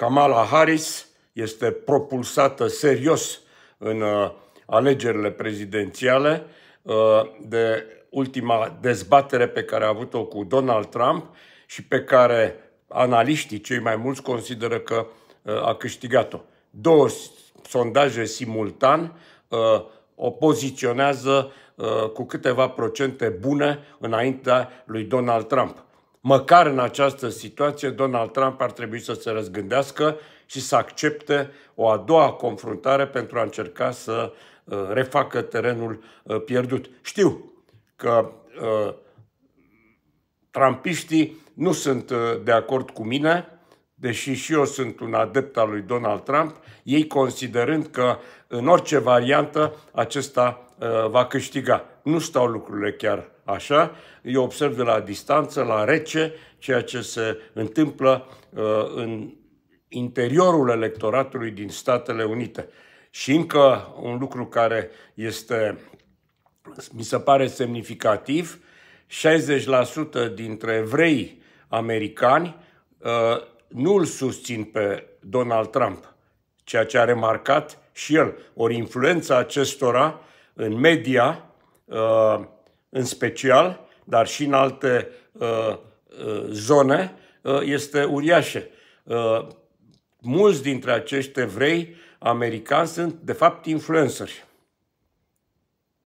Kamala Harris este propulsată serios în uh, alegerile prezidențiale uh, de ultima dezbatere pe care a avut-o cu Donald Trump și pe care analiștii cei mai mulți consideră că uh, a câștigat-o. Două sondaje simultan o poziționează cu câteva procente bune înaintea lui Donald Trump. Măcar în această situație, Donald Trump ar trebui să se răzgândească și să accepte o a doua confruntare pentru a încerca să uh, refacă terenul uh, pierdut. Știu că uh, trampiștii nu sunt de acord cu mine, deși și eu sunt un adept al lui Donald Trump, ei considerând că în orice variantă acesta uh, va câștiga. Nu stau lucrurile chiar așa. Eu observ de la distanță, la rece, ceea ce se întâmplă uh, în interiorul electoratului din Statele Unite. Și încă un lucru care este, mi se pare semnificativ, 60% dintre evrei americani uh, nu îl susțin pe Donald Trump, ceea ce a remarcat și el. Ori influența acestora în media, uh, în special, dar și în alte uh, uh, zone, este uriașă. Mulți dintre acești evrei americani sunt, de fapt, influenceri.